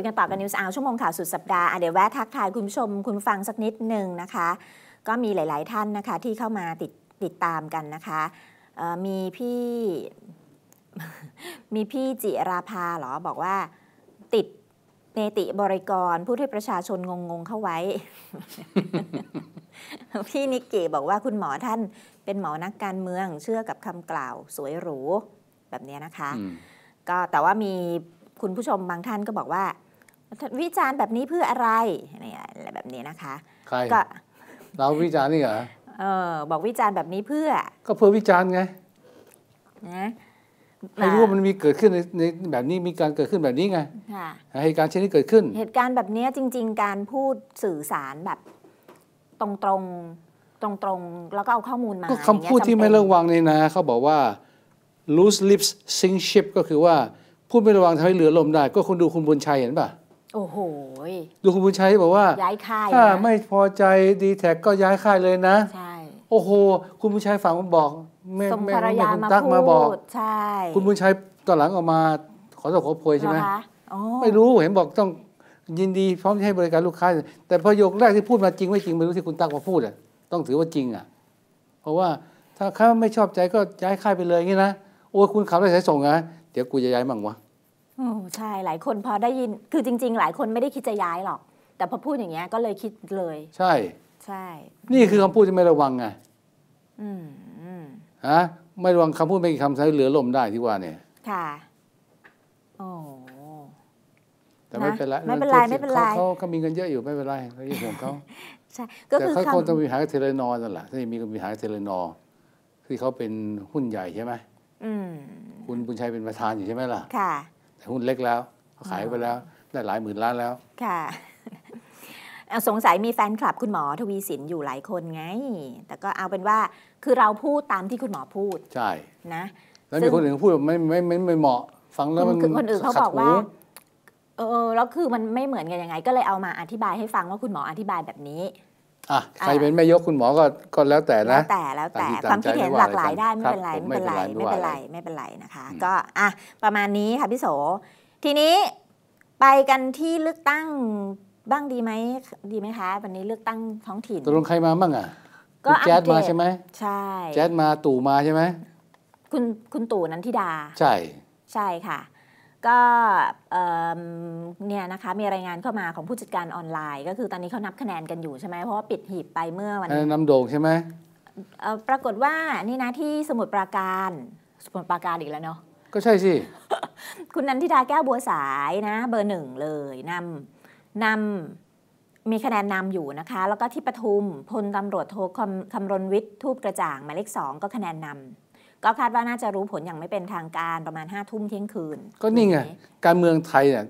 คุยกันต่อกันนิวส์อาชั่วโมงข่าวสุดสัปดาห์เดี๋ยวแวะทักทายคุณผู้ชมคุณฟังสักนิดหนึ่งนะคะ ก็มีหลาย ๆ ท่านนะคะที่เข้ามาติดติดตามกันนะคะ มีพี่ มีพี่จิราภาหรอบอกว่า ติดเนติบริกรผู้ที่ประชาชนงงๆเข้าไว้ พี่นิกเกบอกว่าคุณหมอท่าน เป็นหมอนักการเมืองเชื่อกับคำกล่าวสวยหรูแบบนี้นะคะ ก็แต่ว่ามีคุณผู้ชมบางท่านก็บอกว่าวิจารณ์แบบนี้เพื่ออะไรอะไรแบบนี้นะคะใครก็เราวิจารณ์นี่เหรอเออบอกวิจารณ์แบบนี้เพื่อ ก็เพื่อวิจารณ์ไงนะให้รู้ว่ามันมีเกิดขึ้นในในแบบนี้มีการเกิดขึ้นแบบนี้ไงเหตุการณ์เช่นนี้เกิดขึ้น เหตุการณ์แบบนี้จริง ๆ การพูดสื่อสารแบบตรงตรงตรงตรงแล้วก็เอาข้อมูลมาก็คำพูดที่ไม่ระวังีนนะเขาบอกว่า loose lips sink ship ก็คือว่าพูดไม่ระวังทำให้เหลือลมได้ ก็คุณดูคุณบุญชัยเห็นป่ะโอ้โหดูคุณบุญชัยบอกว่าย้ายค่ายถ้าไม่พอใจดีแท็กก็ย้ายค่ายเลยนะใช่โอ้โห คุณบุญชัยฝากมาบอกแม่แม่ของคุณตั๊กมาบอกใช่คุณบุญชัยตอนหลังออกมาขอโทษขอโพยใช่ไหมไม่รู้เห็นบอกต้องยินดีพร้อมให้บริการลูกค้าแต่ประโยคแรกที่พูดมาจริงไม่จริงไม่รู้ที่คุณตั๊กมาพูดอ่ะต้องถือว่าจริงอ่ะเพราะว่าถ้าข้าไม่ชอบใจก็ย้ายค่ายไปเลยงี้นะโอ้คุณขับรถสายส่งนะเดี๋ยวกูจะย้ายมั่งวะโอ้ใช่ หลายคนพอได้ยินคือจริง ๆ หลายคนไม่ได้คิดจะย้ายหรอก แต่พอพูดอย่างเงี้ย ก็เลยคิดเลย ใช่ ใช่ นี่คือคำพูดที่ไม่ระวังไงอืมอืมฮะไม่ระวังคำพูดไม่กี่คำใช้เหลือลมได้ที่ว่าเนี่ยค่ะโอ้แต่ไม่เป็นไร ไม่เป็นไรไม่เป็นไรเขาเขามีเงินเยอะอยู่ไม่เป็นไรเขายู่ของเขาใช่แต่คือเขาคงต้องมีหาเทเลนอร์นั่นแหละที่มีมีหาเทเลนอร์ที่เขาเป็นหุ้นใหญ่ใช่ไหมอืมคุณบุญชัยเป็นประธานอยู่ใช่ไหมล่ะค่ะแต่หุ้นเล็กแล้ว ขายไปแล้ว ได้หลายหมื่นล้านแล้ว ค่ะสงสัยมีแฟนคลับคุณหมอทวีสินอยู่หลายคนไง แต่ก็เอาเป็นว่า คือเราพูดตามที่คุณหมอพูดใช่นะแล้วมีคนอื่นพูดไม่ไม่ไม่ไม่เหมาะฟังแล้วมันคือคนอื่นเขาบอกว่า เออแล้วคือมันไม่เหมือนกันยังไง ก็เลยเอามาอธิบายให้ฟังว่าคุณหมออธิบายแบบนี้อ่ะใครเป็นแม่ยกคุณหมอก็ก็แล้วแต่นะแล้วแต่แล้วแต่ความคิดเห็นหลากหลายได้ไม่เป็นไรไม่เป็นไรไม่เป็นไรไม่เป็นไรนะคะ ก็อ่ะประมาณนี้ค่ะพี่โสทีนี้ ไปกันที่เลือกตั้งบ้างดีไหมดีไหมคะ วันนี้เลือกตั้งท้องถิ่นตกลงใครมาบ้างอ่ะก็แจ๊ดมาใช่ไหมใช่แจ๊ดมาตู่มาใช่ไหมคุณคุณตู่นันทิดา ใช่ ใช่ค่ะก็เนี่ยนะคะมีรายงานเข้ามาของผู้จัดการออนไลน์ ก็คือตอนนี้เขานับคะแนนกันอยู่ใช่ไหมเพราะว่าปิดหีบไปเมื่อวันน้ำโด่งใช่ไหมปรากฏว่านี่นะที่สมุทรปราการสมุทรปราการอีกแล้วเนาะก็ใช่สิคุณนันทิดาแก้วบัวสายนะเบอร์หนึ่งเลยนำนำมีคะแนนนำอยู่นะคะแล้วก็ที่ปทุมพลตำรวจโทคำรณวิทย์ทูบกระจ่างหมายเลขสองก็คะแนนนำก็คาดว่าน่าจะรู้ผลอย่างไม่เป็นทางการประมาณห้าทุ่มเที่ยงคืน ก็นี่ไงการเมืองไทยเนี่ย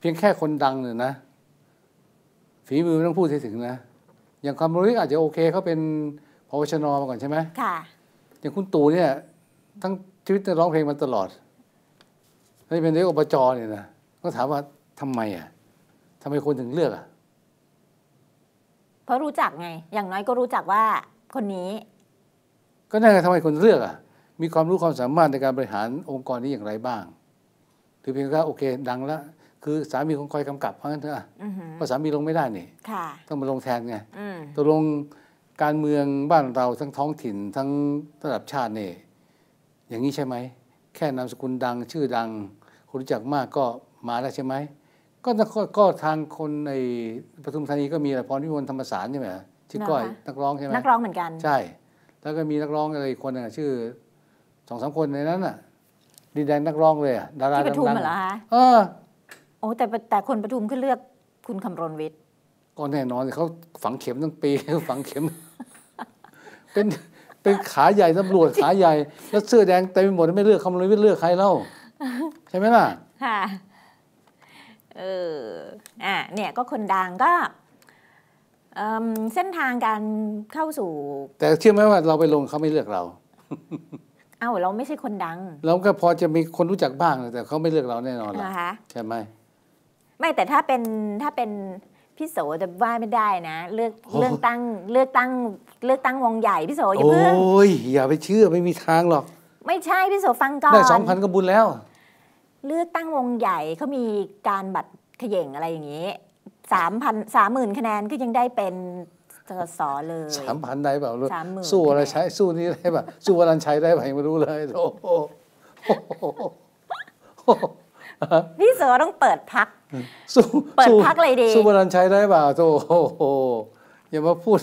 เพียงแค่คนดังเนี่ยนะ ฝีมือไม่ต้องพูดถึงนะ อย่างความรู้อาจจะโอเคเขาเป็นพวชนมาก่อนใช่ไหมค่ะอย่างคุณตู่เนี่ย ทั้งชีวิตร้องเพลงมาตลอดแล้วเป็นเดยกอบจเนี่ยนะก็ถามว่าทำไมอ่ะทำไมคนถึงเลือกอ่ะเพราะรู้จักไง อย่างน้อยก็รู้จักว่าคนนี้ก็นั่นคืทำไมคนเลือกอ่ะมีความรู้ความสามารถในการบริหารองค์กรนี้อย่างไรบ้างถือเพียงแค่โอเคดังแล้วคือสามีของคอยกำกับ เพราะงั้นเถอะเพราะสามีลงไม่ได้นี่ต้องมาลงแทนไงตกลงการเมืองบ้านเราทั้งท้องถิ่นทั้งระดับชาติเนี่ยอย่างนี้ใช่ไหม แค่นามสกุลดังชื่อดังคนรู้จักมากก็มาแล้วใช่ไหมก็ก็ทางคนในปทุมธานีก็มีแหละพรพิมลธรรมสารใช่ไหมชื่อก้อยนักร้องใช่ไหมนักร้องเหมือนกัน ใช่ถล้วก็มีนักร้องอะไรอีกคนน่งชื่อสองสามคนในนั้นน่ะดีแดงนักร้องเลยดาราที่ปทุมเหรอคะเออ โอ้แต่แต่คนปทุมก็เลือกคุณคำรณวิทย์ก็แน่นอนเขาฝังเข็มตั้งปีฝังเข็ม เป็นเป็นขาใหญ่ตำรวจขาใหญ่แล้วเสื้อแดงเต็มไปหมดไม่เลือกคำรณวิทย์เลือกใครเล่าใช่ไหมล่ะ ค่ะเอออ่ะเนี่ย ก็คนดังก็เส้นทางการเข้าสู่ แต่เชื่อไหมว่าเราไปลงเขาไม่เลือกเราเอ้าเราไม่ใช่คนดัง เราก็พอจะมีคนรู้จักบ้าง แต่เขาไม่เลือกเราแน่นอนนะคะใช่ไหมไม่แต่ถ้าเป็นถ้าเป็นพี่โสจะว่าไม่ได้นะ เลือกเลือกตั้งเลือกตั้งเลือกตั้งวงใหญ่พี่โสอย่าเพิ่งโอ้ยอย่าไปเชื่อไม่มีทางหรอก ไม่ใช่พี่โสฟังก่อนได้สองพันก็บุญแล้ว เลือกตั้งวงใหญ่เขามีการบัตรขย่งอะไรอย่างนี้สามพันสามหมื่นคะแนนก็ยังได้เป็นสสเลยสามพันได้เปล่าสามหมื่นสู้อะไรใช้สู้นี้ได้ป่ะสู้วรันใช้ได้ป่มไม่รู้เลยโอ้พี่เสือต้องเปิดพักเปิดพักเลยดีสู้วรันช้ได้เปล่าโธ่โหอย่ามาพูด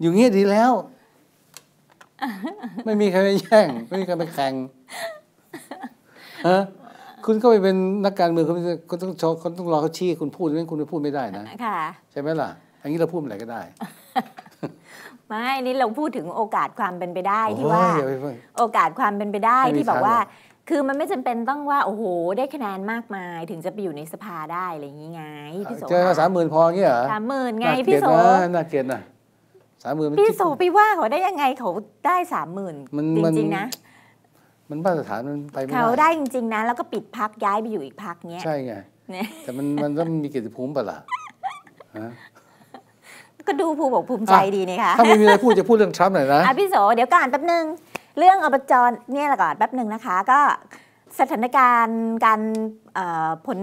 อยู่เงี้ยดีแล้วไม่มีใครไปแย่งไม่มีใครไปแข่งฮะคุณเข้าไปเป็นนักการเมืองเขาต้องเขาต้องรอเขาชี้คุณพูดไม่คุณไม่พูดไม่ได้นะค่ะใช่ไหมล่ะอันนี้เราพูดอะไรก็ได้ ไม่นี่เราพูดถึงโอกาสความเป็นไปได้ที่ว่า โอกาสความเป็นไปได้ที่บอกว่า คือมันไม่จำเป็นต้องว่าโอ้โหได้คะแนนมากมาย ถึงจะไปอยู่ในสภาได้อะไรอย่างงี้ไงพี่โสเจอสามหมื่นพอเงี้ยเหรอสามหมื่นไงพี่โสน่าเกลียดนะสามหมื่นพี่โสไปว่าเขาได้ยังไงเขาได้สามหมื่นจริงๆนะมันมาตรฐานมันไปไม่ได้เขาได้จริงๆนะ แล้วก็ปิดพักย้ายไปอยู่อีกพักเนี้ยใช่ไง แต่มันมันต้องมีเกียรติภูมิเปล่าก็ดูภูมิบอกภูมิใจดีนะคะถ้าไม่มีอะไรพูดจะพูดเรื่องทรัมป์หน่อยนะพี่โสเดี๋ยวก่อนแป๊บนึงเรื่องอบจรเนี่ยละก่อนแป๊บนึงนะคะ ก็สถานการณ์การผล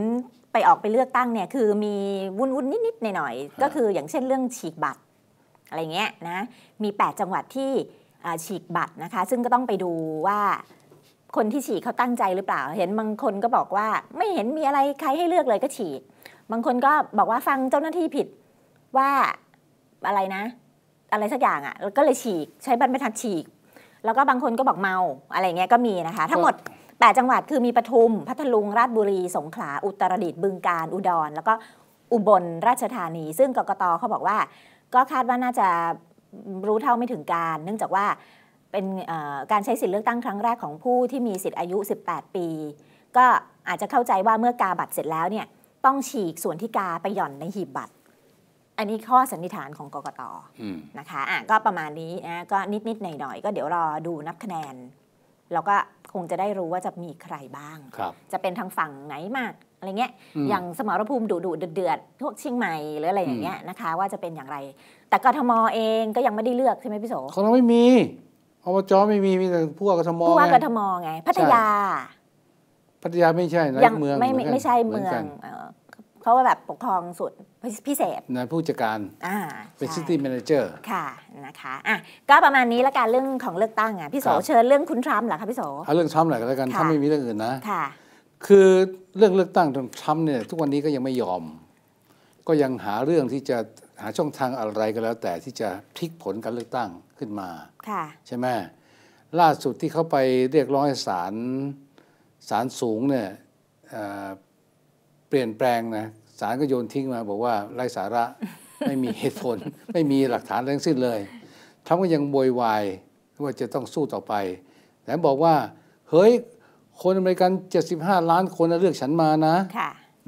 ไปออกไปเลือกตั้งเนี่ยคือมีวุ่นวุ่นนิดๆหน่อยๆก็คืออย่างเช่นเรื่องฉีกบัตร อะไรเงี้ยนะมี 8 จังหวัดที่ฉีกบัตรนะคะ ซึ่งก็ต้องไปดูว่าคนที่ฉีดเขาตั้งใจหรือเปล่า เห็นบางคนก็บอกว่าไม่เห็นมีอะไรใครให้เลือกเลยก็ฉีดบางคนก็บอกว่าฟังเจ้าหน้าที่ผิดว่าอะไรนะ อะไรสักอย่างอะ่ะ แล้วก็เลยฉีกใช้บัตรรทัดฉีก แล้วก็บางคนก็บอกเมาอะไรเงี้ยก็มี นะคะทั้งหมด 8 จังหวัดคือมีปทุมพัทลุงราชบุรีสงขลาอุตรดิตถ์บึงกาฬอุดร แล้วก็อุบลราชธานี ซึ่งกกตเขาบอกว่า ก็คาดว่าน่าจะรู้เท่าไม่ถึงการ เนื่องจากว่าเป็นการใช้สิทธิเลือกตั้งครั้งแรกของผู้ที่มีสิทธิอายุ 18 ปี ก็อาจจะเข้าใจว่าเมื่อกาบัตรเสร็จแล้วเนี่ย ต้องฉีกส่วนที่กาไปหย่อนในหีบบัตร อันนี้ข้อสันนิษฐานของกกตนะคะ อ่ะ ก็ประมาณนี้นะก็นิดนิดหน่อยหน่อยก็เดี๋ยวรอดูนับคะแนน แล้วก็คงจะได้รู้ว่าจะมีใครบ้าง จะเป็นทางฝั่งไหนมากอะไรเงี้ย อย่างสมรภูมิดุดุเดือดพวกเชียงใหม่หรืออะไรอย่างเงี้ยนะคะ ว่าจะเป็นอย่างไร แต่กทมเองก็ยังไม่ได้เลือกใช่ไหมพี่โสขเขาไม่มีอบจไม่มีมีแต่ผู้ว่ากทมผู้ว่ากทมไงพัทยา พัทยาไม่ใช่นะเมืองไม่ไม่ใช่เมืองเขาว่าแบบปกครองส่วนพิเศษ นายผู้จัดการเป็นซิตี้แมเนเจอร์ ค่ะนะคะอ่ะก็ประมาณนี้ละกันเรื่องของเลือกตั้งอ่ะพี่โสเชิญเรื่องคุณทรัมป์เหรอคะพี่โสเอาเรื่องทรัมป์หน่อยก็แล้วกันถ้าไม่มีเรื่องอื่นนะ ค่ะ คือเรื่องเลือกตั้งทรัมป์เนี่ย ทุกวันนี้ก็ยังไม่ยอม ก็ยังหาเรื่องที่จะหาช่องทางอะไรก็แล้ว แต่ที่จะพลิกผลการเลือกตั้งขึ้นมาใช่ไหมล่าสุดที่เขาไปเรียกร้องให้ศาลศาลสูงเนี่ยเปลี่ยนแปลงนะศาลก็โยนทิ้งมาบอกว่าไร้สาระไม่มีเหตุผล ไม่มีหลักฐานอรทั้งสิ้นเลยทำก็ยังบวยวายว่าจะต้องสู้ต่อไป แต่บอกว่า เฮ้ย คนอเมริกัน 75 ล้านคนเลือกฉันมานะ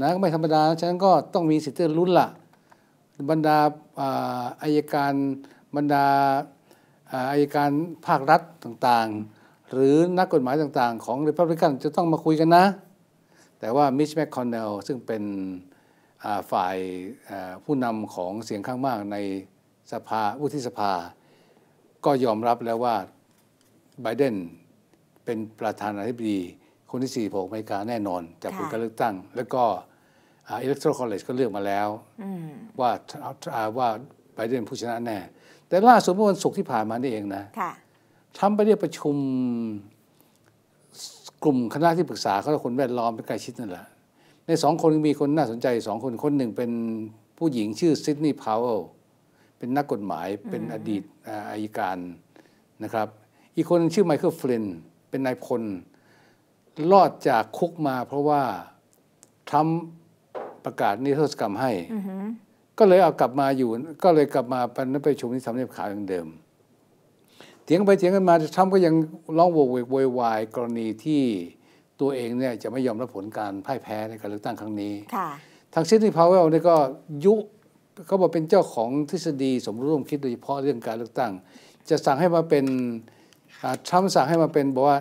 นะไม่ธรรมดาฉันก็ต้องมีสิทธิ์ลุ้นละบรรดาอายการบรรดาอายการภาครัฐต่าง ๆ หรือนักกฎหมายต่าง ๆ ของริพับลิกัน จะต้องมาคุยกันนะ แต่ว่ามิชแมคคอนเนล ซึ่งเป็นฝ่ายผู้นำของเสียงข้างมากในสภาวุฒิสภา ก็ยอมรับแล้วว่าไบเดนเป็นประธานาธิบดีคนที่4ของอเมริกาแน่นอนจากผลการเลือกตั้ง แล้วก็อิเล็กโทรคอลเลจก็เลือกมาแล้วว่าว่าไปเดนผู้ชนะแน่ แต่ล่าสุดเมื่อวันศุกร์ที่ผ่านมานี่เองนะทำไปเรียกประชุม กลุ่มคณะที่ปรึกษาเขาคนแวดล้อมเป็นใกล้ชิดนั่นแหละในสองคนมีคนน่าสนใจสองคนคนหนึ่งเป็นผู้หญิงชื่อซิดนีย์พาวเวลเป็นนักกฎหมายเป็นอดีตอายการนะครับ อีกคนชื่อไมเคิลฟลินเป็นนายพลรอดจากคุกมา เพราะว่าทำประกาศนิรโทษกรรมให้ ก็เลยเอากลับมาอยู่ ก็เลยกลับมาไปชุมนิ่สำเนียบขาวอย่างเดิม เถียงไปเถียงกันมาทรัมป์ก็ยังร้องโวยวายวายกรณีที่ตัวเองเนี่ยจะไม่ยอมรับผลการพ่ายแพ้ในการเลือกตั้งครั้งนี้ทางซิดนีย์พาวเวลนี่ก็ยุเขาบอกเป็นเจ้าของทฤษฎีสมรู้ร่วมคิดโดยเฉพาะเรื่องการเลือกตั้ง จะสั่งให้มาเป็นทรัมป์สั่งให้มาเป็นบอกว่า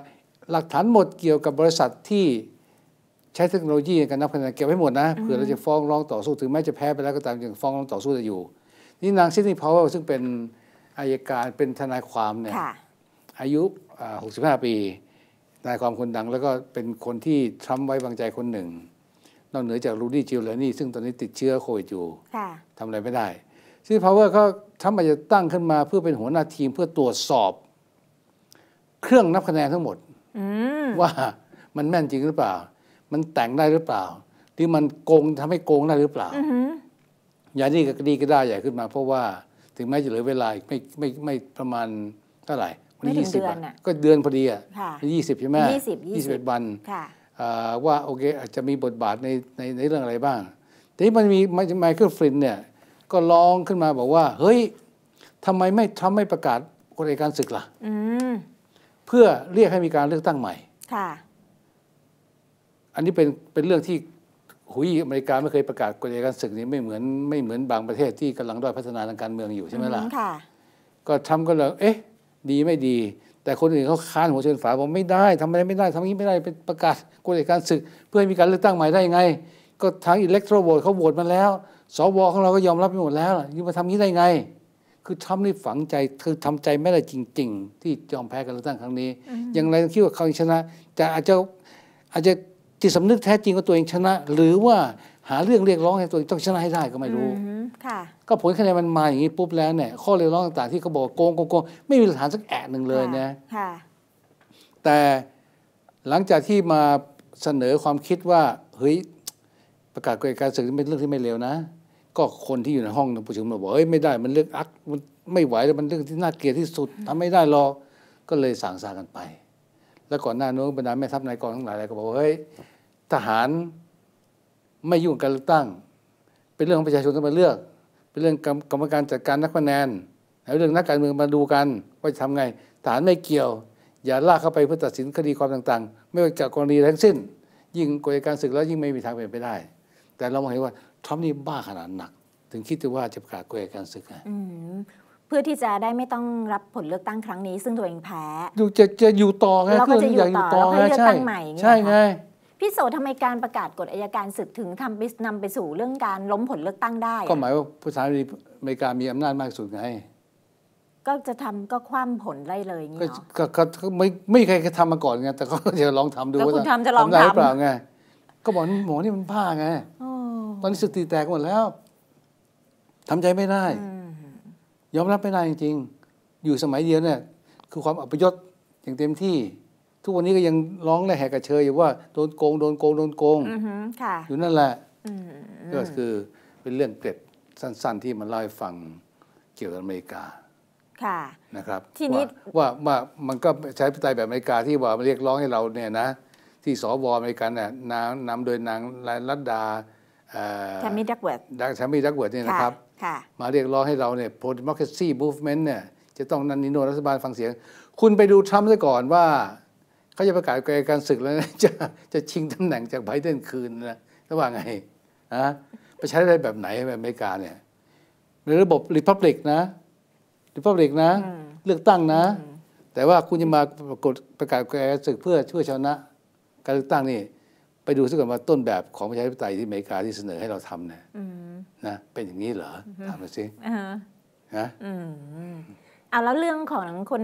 หลักฐานหมดเกี่ยวกับบริษัทที่ช้เทคโนโลยีในการนับคะแนนเก็บไว้หมดนะเผื่อเราจะฟ้องร้องต่อสู้ ถึงแม้จะแพ้ไปแล้วก็ตามยังฟ้องร้องต่อสู้จะอยู่ นี่นางซิดนีย์พาวเวลซึ่งเป็นอายการเป็นทนายความเนี่ยอายุ 65 ปีทนายความคนดัง แล้วก็เป็นคนที่ทรัมป์ไว้วางใจคนหนึ่ง นอกเหนือจากรูดี้จิลเลนี่ ซึ่งตอนนี้ติดเชื้อโควิดอยู่ทำอะไรไม่ได้ซิดนีย์พาวเวลก็ทรัมปอาจจะตั้งขึ้นมาเพื่อเป็นหัวหน้าทีมเพื่อตรวจสอบ เครื่องนับคะแนนทั้งหมดว่ามันแม่นจริงหรือเปล่ามันแต่งได้หรือเปล่าหรือมันโกงทำให้โกงได้หรือเปล่าอย่างนี้ก็ดีก็ได้ใหญ่ขึ้นมาเพราะว่า ถึงแม้จะเหลือเวลาไม่ไม่ไม่ประมาณเท่าไหร่วันที่ยี่สิบก็เดือนพอดีอ่ะยี่สิบใช่ไหมยี่สิบยี่สิบเอ็ดวันว่าโอเค อาจจะมีบทบาทในในในเรื่องอะไรบ้างทีนี้มันมีไมเคิลฟลินเนี่ย ก็ร้องขึ้นมาบอกว่า เฮ้ยทำไมไม่ทำไม่ประกาศกฎยการศึกละอืเพื่อเรียกให้มีการเลือกตั้งใหม่ค่ะอันนี้เป็นเป็นเรื่องที่หุยอเมริกาไม่เคยประกาศกฎเกณฑ์การศึกนี้ไม่เหมือนไม่เหมือนบางประเทศที่กำลังด้อยพัฒนาทางการเมืองอยู่ใช่ไหมล่ะก็ทำก็เลยเอ๊ะ ดีไม่ดี แต่คนอื่นเขาค้านหัวเชิญฝาบอกไม่ได้ทำอะไรไม่ได้ทำนี้ไม่ได้เป็นประกาศกฎเกณฑ์การศึก เพื่อให้มีการเลือกตั้งใหม่ได้ไง ก็ทางอิเล็กโทรโบวเขาโหวตมาแล้วสวของเราก็ยอมรับไปหมดแล้วยิ่งมาท่านี้ได้ไงคือทำนี่ฝังใจคือทำใจไม่ได้จริง ๆ ที่ยอมแพ้การเลือกตั้งครั้งนี้อย่างไรคิดว่าเขาชนะ จะอาจจะอาจจะจิตสำนึกแท้จริงว่าตัวเองชนะ หรือว่าหาเรื่องเรียกร้องให้ตัวเองต้องชนะให้ได้ก็ไม่รู้ก็ผลคะแนนมันมาอย่างนี้ปุ๊บแล้วเนี่ยข้อเรียกร้องต่างๆที่เขาบอกโกงโกงไม่มีหลักฐานสักแอะหนึ่งเลยนะแต่หลังจากที่มาเสนอความคิดว่าเฮ้ย ประกาศกฎการศึกเป็นเรื่องที่ไม่เลวนะ ก็คนที่อยู่ในห้องประชุมบอกเฮ้ยไม่ได้มันเรื่องอักมันไม่ไหวแล้วมันเรื่องที่น่าเกลียดที่สุด ทำไม่ได้หรอกก็เลยสั่งซากันไปแล้วก่อนหน้านู้นบรรดาแม่ทัพนายกองทั้งหลายก็บอกว่าเฮ้ยทหารไม่ยุ่งการเลือกตั้ง เป็นเรื่องของประชาชนต้องมาเลือก เป็นเรื่องกรรมการจัดการนักคะแนน เรื่องนักการเมืองมาดูกันว่าจะทำไงทหารไม่เกี่ยว อย่าลากเข้าไปเพื่อตัดสินคดีความต่าง ๆ ไม่ว่าจะกกรณีทั้งสิ้น ยิ่งกฎการศึกแล้ว ยิ่งไม่มีทางเป็นไปได้ แต่เรามองเห็นว่าทรัมป์นี่บ้าขนาดหนัก ถึงคิดว่าจะประกาศกฎการศึกไะเพื่อที่จะได้ไม่ต้องรับผลเลือกตั้งครั้งนี้ซึ่งตัวเองแพ้จะจะอยู่ต่อไงเราก็จะอยู่ต่อแล้วก็เลือกตั้งใหม่ใช่ไงพี่โสทำไมการประกาศกฎอายการศึกถึงทำไปนำไปสู่เรื่องการล้มผลเลือกตั้งได้ก็หมายว่าผู้สารอเมริกามีอำนาจมากสุดไงก็จะทำก็คว่ำผลได้เลยเนางเก็ไม่ไม่ใครเคยทำมาก่อนไงแต่ก็จะลองทำดูว่าทำจะลองทำได้หรือเปล่าไงก็บอกหมอนี่มันผ้าไงตอนนี้สติแตกหมดแล้ว ทำใจไม่ได้ยอมรับไม่ได้จริงๆ อยู่สมัยเดียวเนี่ยคือความอัปยศอย่างเต็มที่ ทุกวันนี้ก็ยังร้องและแหกกระเชยอยู่ว่าโดนโกงโดนโกงโดนโกงอยู่นั่นแหละก็คือเป็นเรื่องเกร็ดสั้นๆที่มันเล่าให้ฟังเกี่ยวกับอเมริกาค่ะนะครับทีนี้ว่าว่ามันก็ใช้ปไตยแบบอเมริกาที่ว่าเรียกร้องให้เราเนี่ยนะ ที่สวอเมริกันน่ะนำนำโดยนางรัดดาแชมมี่ดักเวิร์ดดักแชมมี่ดักเวิร์ดเนี่ยนะครับมาเรียกร้องให้เราเนี่ยโ pro democracy movement เนี่ยจะต้องนันนิโนรัฐบาลฟังเสียง คุณไปดูทรัมป์ซะก่อนว่า เขาจะประกาศการศึกแล้วนะจะจะชิงตำแหน่งจากไบเดนคืนนะระหว่างไงนะไปใช้ได้แบบไหนแบบอเมริกาเนี่ยในระบบริพับลิกนะริพับลิกนะเลือกตั้งนะ แต่ว่าคุณจะมาประกาศประกาศการศึกเพื่อช่วยชนะ การเลือกตั้งนี่ไปดูซะก่อนว่าต้นแบบของประชาธิปไตยที่อเมริกาที่เสนอให้เราทำเนี่ยนะ เป็นอย่างนี้เหรอถามมาสินะเอาแล้วเรื่องของคน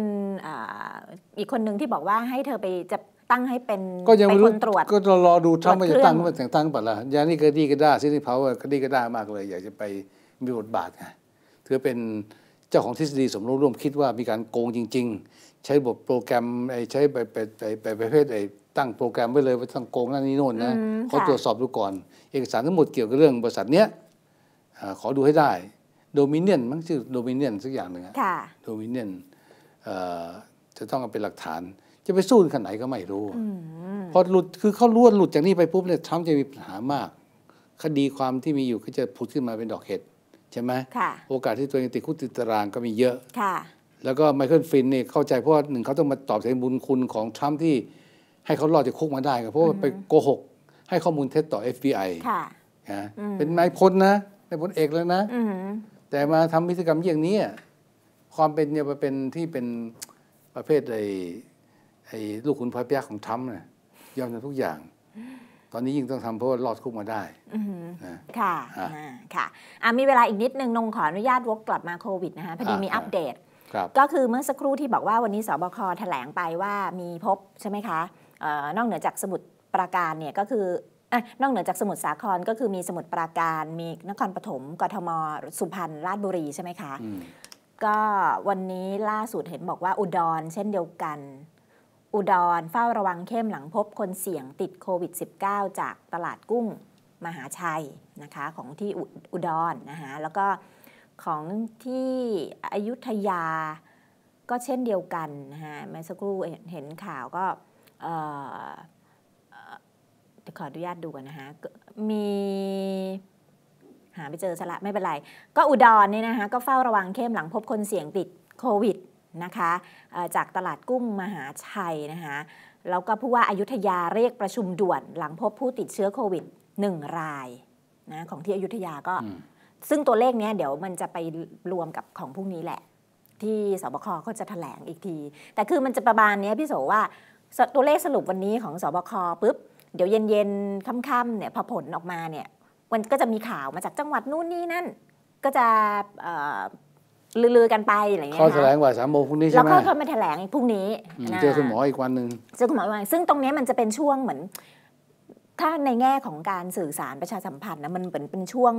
อีกคนหนึ่งที่บอกว่าให้เธอไปจะตั้งให้เป็นก็ยังไม่รู้ตรวจก็รอดูทัไงว่จะตั้งว่าแต่งตั้งปัดละยานี่ก็ดีก็ได้ซินิเพาก็ดีก็ได้มากเลย อยากจะไปมีบทบาทไงเธอเป็นเจ้าของทฤษฎีสมรู้ร่วมคิดว่ามีการโกงจริง ๆ ใช้บทโปรแกรมใช้ไปไปไปประเภทไตั้งโปรแกรมไว้เลยว่าั้งโกงนั่นนี่โน่นนะเขาตรวจสอบดูก่อน เอกสารทั้งหมดเกี่ยวกับเรื่องบริษัทเนี้ยขอดูให้ได้ โดมิเนียน มันชื่อโดมิเนียนสักอย่างหนึ่งโดมิเนียนจะต้องเอาเป็นหลักฐาน จะไปสู้ขนาดไหนก็ไม่รู้พอหลุดคือเขาล้วนหลุดจากนี้ไปปุ๊บเนี่ยทรัมป์จะมีปัญหามาก คดีความที่มีอยู่ก็จะผุดขึ้นมาเป็นดอกเห็ดใช่ไหมโอกาสที่ตัวเองติดคุกติดตารางก็มีเยอะแล้วก็ไมเคิลฟินเนี่ยเข้าใจเพราะว่าหนึ่งเขาต้องมาตอบแทนบุญคุณของทรัมป์ที่ให้เขารอดจากคุกมาได้ก็เพราะว่าไปโกหก ให้ข้อมูลเท็จต่อ FBI ค่ะนะ เป็นนายพลนะนายพลเอกแล้วนะแต่มาทำพิธีกรรมอย่างนี้ความเป็นเนี่ยเป็นที่เป็นประเภทไอ้ไอ้ลูกขุนพระยาของทรัมป์น่ยยอมทำทุกอย่าง ตอนนี้ยิ่งต้องทำเพราะว่ารอดคุกมาได้ค่ะค่ะค่ะะมีเวลาอีกนิดนึง นงขออนุญาตวกกลับมาโควิดนะคะพอดีมีอัปเดตก็คือเมื่อสักครู่ที่บอกว่าวันนี้สบคแถลงไปว่ามีพบใช่ไหมคะนอกเหนือจากสมุดปราการเนี่ยก็คือนอกเหนือจากสมุทรสาครก็คือมีสมุทรปราการ มีนครปฐมกทมสุพรรณราชบุรีใช่ไหมคะมก็วันนี้ล่าสุดเห็นบอกว่าอุดรเช่นเดียวกัน อุดรเฝ้าระวังเข้มหลังพบคนเสี่ยงติดโควิด -19 จากตลาดกุ้งมหาชัยนะคะ ของที่อุดรนนะคะแล้วก็ของที่อยุธยาก็เช่นเดียวกันนะคะเมื่อสักครู่เห็นข่าวก็ขออนุญาตดูกอนนะคะ มี หาไม่เจอสละไม่เป็นไร ก็อุดรเนี่ยนะคะก็เฝ้าระวังเข้มหลังพบคนเสี่ยงติดโควิดนะคะ จากตลาดกุ้งมหาชัยนะคะ แล้วก็ผู้ว่าอายุทยาเรียกประชุมด่วน หลังพบผู้ติดเชื้อโควิด1รายนะของที่อยุธยาก็ ซึ่งตัวเลขเนี้ยเดี๋ยวมันจะไปรวมกับของพรุ่งนี้แหละ ที่สบคเขาจะถแถลงอีกที แต่คือมันจะประมาณนี้พี่โสว่าตัวเลขสรุปวันนี้ของสบคปุ๊บ เดี๋ยวเย็นๆ ค่ำๆเนี่ย พอผลออกมาเนี่ย มันก็จะมีข่าวมาจากจังหวัดนู่นนี่นั่น ก็จะลือๆ กันไปอะไรเงี้ยข้อแถลงว่าสามโมงพรุ่งนี้ใช่ไหมแล้วก็เขามาแถลงพรุ่งนี้เจอคุณหมออีกวันหนึ่งเจอคุณหมออีกวันซึ่งตรงนี้มันจะเป็นช่วงเหมือน ถ้าในแง่ของการสื่อสารประชาสัมพันธ์นะมันเป็นเป็นช่วง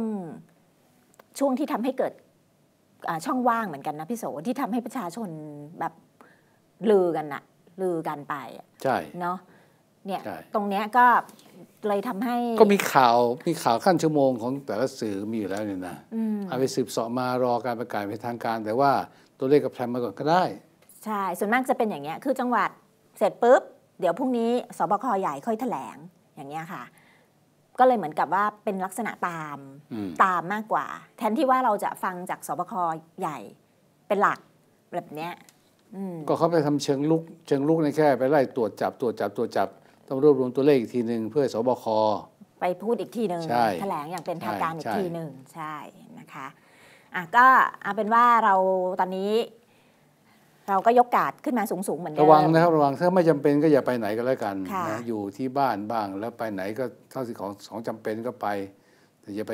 ช่วงที่ทำให้เกิดช่องว่างเหมือนกันนะพี่โสที่ทำให้ประชาชนแบบลือกันอะลือกันไปใช่เนาะเนี่ยตรงเนี้ยก็เลยทำให้ ก็มีข่าวมีข่าวขั้นชั่วโมงของแต่ละสื่อมีอยู่แล้วเนี่ยนะเอาไปสืบสอบมารอการประกาศเป็นทางการ แต่ว่าตัวเลขกับแพรมมาก่อนก็ได้ ใช่ส่วนมากจะเป็นอย่างเงี้ยคือจังหวัดเสร็จปุ๊บ เดี๋ยวพรุ่งนี้สบคใหญ่ค่อยแถลงอย่างเงี้ยค่ะ ก็เลยเหมือนกับว่าเป็นลักษณะตามตามมากกว่า แทนที่ว่าเราจะฟังจากสบคใหญ่ เป็นหลักแบบเนี้ยก็เขาไปทำเชิงลุกเชิงลุกในแค่ไปไล่ตรวจจับตรวจจับตรวจจับ ต้องรวบรวมตัวเลขอีกทีหนึ่งเพื่อสบคไปพูดอีกทีหนึ่งแถลงอย่างเป็นทางการอีกทีหนึ่งใช่นะคะอ่ะก็เอาเป็นว่าเราตอนนี้ เราก็ยกกาดขึ้นมาสูงๆเหมือนเดิมระวังนะครับระวังถ้าไม่จำเป็นก็อย่าไปไหนก็แล้วกันนะอยู่ที่บ้านบ้าง แล้วไปไหนก็เท่าสิ่งของของจำเป็นก็ไปแต่อย่าไป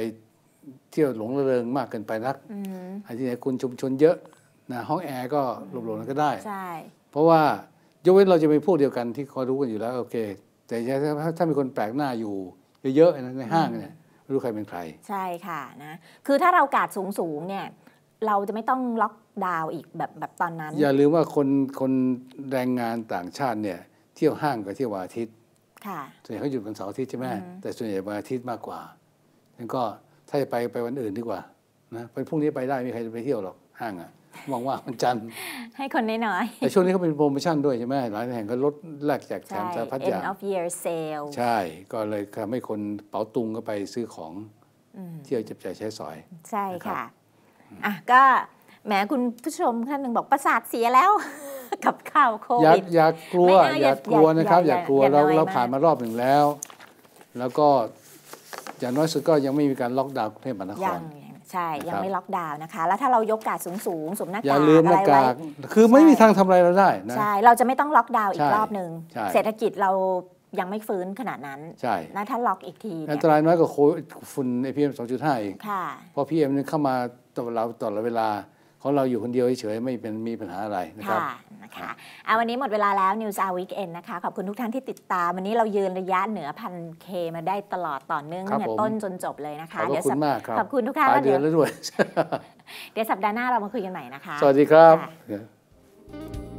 เที่ยวหลงระเริงมากเกินไปนักอันที่ไหนคุณชุมชนเยอะนะห้องแอร์ก็หลบๆนันก็ได้ ใช่เพราะว่ายกเว้นเราจะเป็นพวกเดียวกันที่คอยรู้กันอยู่แล้ว โอเค แต่ถ้ามีคนแปลกหน้าอยู่เยอะ ๆ ในห้างเนี่ยรู้ใครเป็นใคร ใช่ค่ะนะ คือถ้าเรากาดสูง ๆ เนี่ย เราจะไม่ต้องล็อกดาวอีกแบบแบบตอนนั้น อย่าลืมว่าคนคนแรงงานต่างชาติเนี่ย เที่ยวห้างกับเที่ยววันอาทิตย์ส่วนใหญ่เขาหยุดวันเสาร์อาทิตย์ใช่ไหมแต่ส่วนใหญ่วันอาทิตย์มากกว่านั้นก็ถ้าจะไปไปวันอื่นดีกว่านะไปนพรุ่งนี้ไปได้ไม่ใครจะไปเที่ยวหรอกห้างอะ่ะหวังว่าวันจันทร์ให้คนน้อยๆ แต่ช่วงนี้เขาเป็นโปรโมชั่นด้วยใช่ไหมหลายแห่งก็ลดแลกแจกแถมสารพัดอย่าง end of year sale ใช่ก็เลยทำให้คนเป๋าตุงก็ไปซื้อของ เที่ยวจับจ่ายใช้สอย ใช่ค่ะอ่ะ ก็แหมคุณผู้ชมท่านหนึ่งบอกประสาทเสียแล้ว กับข่าวโควิดอย่ากลัวอย่ากลัวนะครับ อย่ากลัวเราเราผ่านมารอบหนึ่งแล้ว แล้วก็อย่างน้อยสุดก็ยังไม่มีการล็อกดาวน์กรุงเทพมหานครใช่ ยังไม่ล็อกดาวน์นะคะ แล้วถ้าเรายกกาดสูงสูงสมหน้ากากอะไรไว้คือไม่มีทางทำอะไรเราได้นะใช่ เราจะไม่ต้องล็อกดาวน์อีกรอบหนึ่งเศรษฐกิจเรายังไม่ฟื้นขนาดนั้นใช่นะถ้าล็อกอีกทีอันตรายน้อยกว่าโคฝุ่นไอพีเอ็มสองจุดห้าเองค่ะ พอพีเอ็มน่เข้ามาตลอดเวลาของเราอยู่คนเดียวเฉยๆไม่เป็นมีปัญหาอะไรนะครับค่ะนะคะเอาวันนี้หมดเวลาแล้ว News Hour Weekend นะคะขอบคุณทุกท่านที่ติดตามวันนี้เรายืนระยะเหนือพันเคมาได้ตลอดต่อเนื่องต้นจนจบเลยนะคะขอบคุณมากครับขอบคุณทุกท่านเดือนแล้วด้วย เดี๋ยวสัปดาห์หน้าเรามาคุยกันใหม่นะคะสวัสดีครับ Thank you.